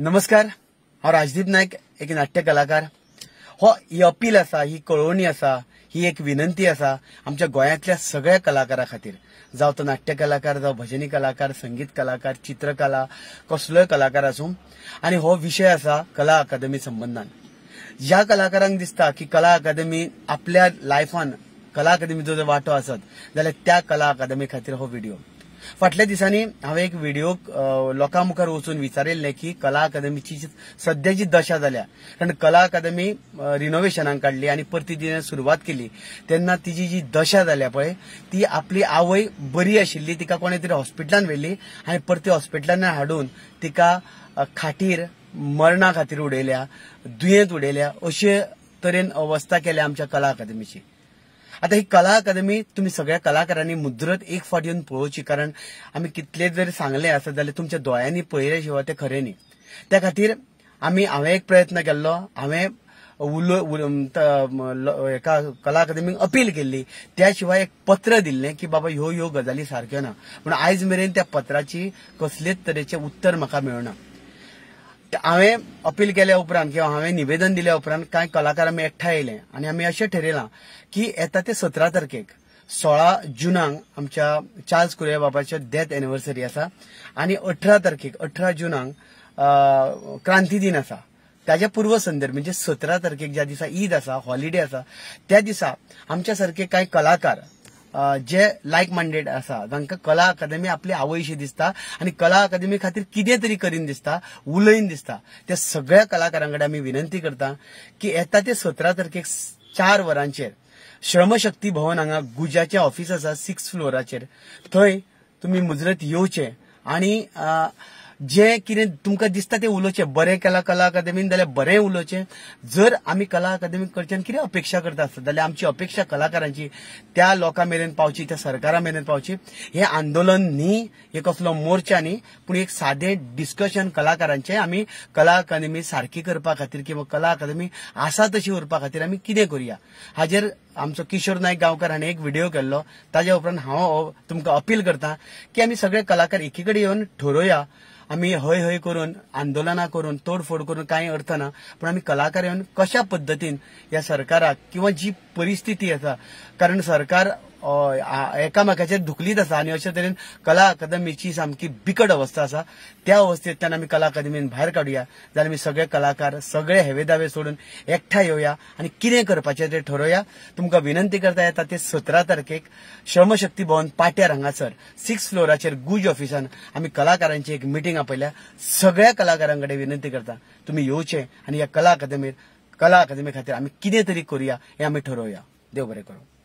नमस्कार हांव राजदीप नायक एक नाट्य कलाकार हो ही अपील असा ही कळोवणी असा ही एक विनंती असा आमच्या गोंयांतल्या सगळ्या कलाकारा खातीर जावं तो नाट्य कलाकार जावं भजनी कलाकार संगीत कलाकार चित्रकला कसलोय कलाकार आसूं आणि हो विशय आसा कला अकादमी संबंदान ज्या कलाकारांक दिसता की कला अकादमी आपल्या लायफान कला अकादमीचो जो वांटो आसत जाल्यार त्या कला अकादमी खातीर हो व्हिडिओ फाटल्या दिसांनी हांवें एक व्हिडिओ लोकां मुखार वचून विचारिल्लें की कला अकादमीची सध्या जी दशा जाल्या कारण कला अकादमी रिनोव्हेशनाक काढली आणि परती सुरुवात केली तेन्ना तिची जी दशा जाल्या पळय ती आपली आवय बरी आशिल्ली तिका कोणे तरी हॉस्पिटलान व्हेल्ली हांवें परती हॉस्पिटलान हाडून तिका खाटीर मरणा खातीर उडयल्या दुयेंत उडयल्या अशे तरेन अवस्था केल्या आमच्या कला अकादमीची आता ही कला अकादमी तुम्ही सगळ्या कलाकारांनी मुद्रत एक फाट येऊन पळोवची कारण आम्ही कितले जरी सांगले असत जाल्यार तुमच्या दोळ्यांनी पळयले शिवाय तें खरें त्या खातीर आम्ही हांवें एक प्रयत्न केल्लो हांवें एका कला अकादमीक अपील केल्ली त्या शिवाय एक पत्र दिल्ले की बाबा ह्यो ह्यो गजाली सारक्यो ना पूण आयज मेरेन त्या पत्राची कसलेच तरेचें उत्तर म्हाका मेळना हांवें अपील केल्या उपरांत किंवा हांवें निवेदन दिल्या उपरांत कांय कलाकार आमी एकठांय येयले आनी आमी अशें ठरयलां की येता ते सतरा तारखेक सोळा जुनाक आमच्या चार्ल्स कुर्या बाबाच्या डेथ एनिवर्सरी आसा आनी अठरा तारखेक अठरा जुनाक क्रांती दिन आसा ताज्या पूर्व संदर्भ म्हणजे सतरा तारखेक ज्या दिसा ईद आसा हॉलिडे आसा त्या दिसा आमच्या सारके कांय कलाकार जे लाईक माइंडेड असा जांकां कला अकादमी आपली आवयशी दिसता आणि कला अकादमी खातीर कितें तरी करीन दिसता उलयन दिसता त्या सगळ्या कलाकारांकडे आमी विनंती करता की येता ते सतरा तारखेक चार वरांचेर श्रमशक्ती भवन हांगा गुजाचे ऑफिस असा सिक्स फ्लोराचेर थंय तुम्ही मुजरत येवचे आणि जे कितें तुमकां दिसता तें उलोवचें बरें केलां कला अकादमीन जाल्यार बरें उलोवचें जर आमी कला अकादमी कडच्यान कितें अपेक्षा करता आसता जाल्यार आमची अपेक्षा कलाकारांची त्या लोकां मेरेन पावची त्या सरकारा मेरेन पावची हें आंदोलन न्ही हे कसलो मोर्चा न्ही पूण एक सादें डिस्कशन कलाकारांचें आमी कला अकादमी सारकी करपा खातीर किंवा कला अकादमी आसा तशी उरपा खातीर आमी कितें करूया हाजेर आमचं किशोर नायक गांवकार एक व्हिडिओ केल्लो ताज्या उपरांत हा तुमकां अपील करता की आम्ही सगळे कलाकार एकीकडे येऊन येवन आम्ही हय हय करून आंदोलना करून तोडफोड करून काही अर्थ ना पण आम्ही कलाकार येऊन कशा पद्धतीन या सरकाराक किंवा जी परिस्थिती आसा कारण सरकार एका धुकलीत आसा आणि अशा तरेन कला अकादमीची सामकी बिकट अवस्था असा त्या त्यांना आमी कला अकादमीन भायर काढूया जाल्यार आमी सगळे कलाकार सगळे हेवेदावे सोडून एकठा येऊया आणि कितें करपाचें ते ठरोवया तुमकां विनंती करता येतात ते सतरा तारखेक श्रमशक्ती भवन पाट्यार हांगासर सिक्स फ्लोराचेर गुज ऑफिसान आम्ही कलाकारांची एक मिटींग आपल्या सगळ्या कलाकारांकडे विनंती करता तुम्ही येऊचे आणि या कला अकादमीत कला अकादमी खातीर आम्ही कितें तरी करुया हे आम्ही ठरवूया देव बरे करूं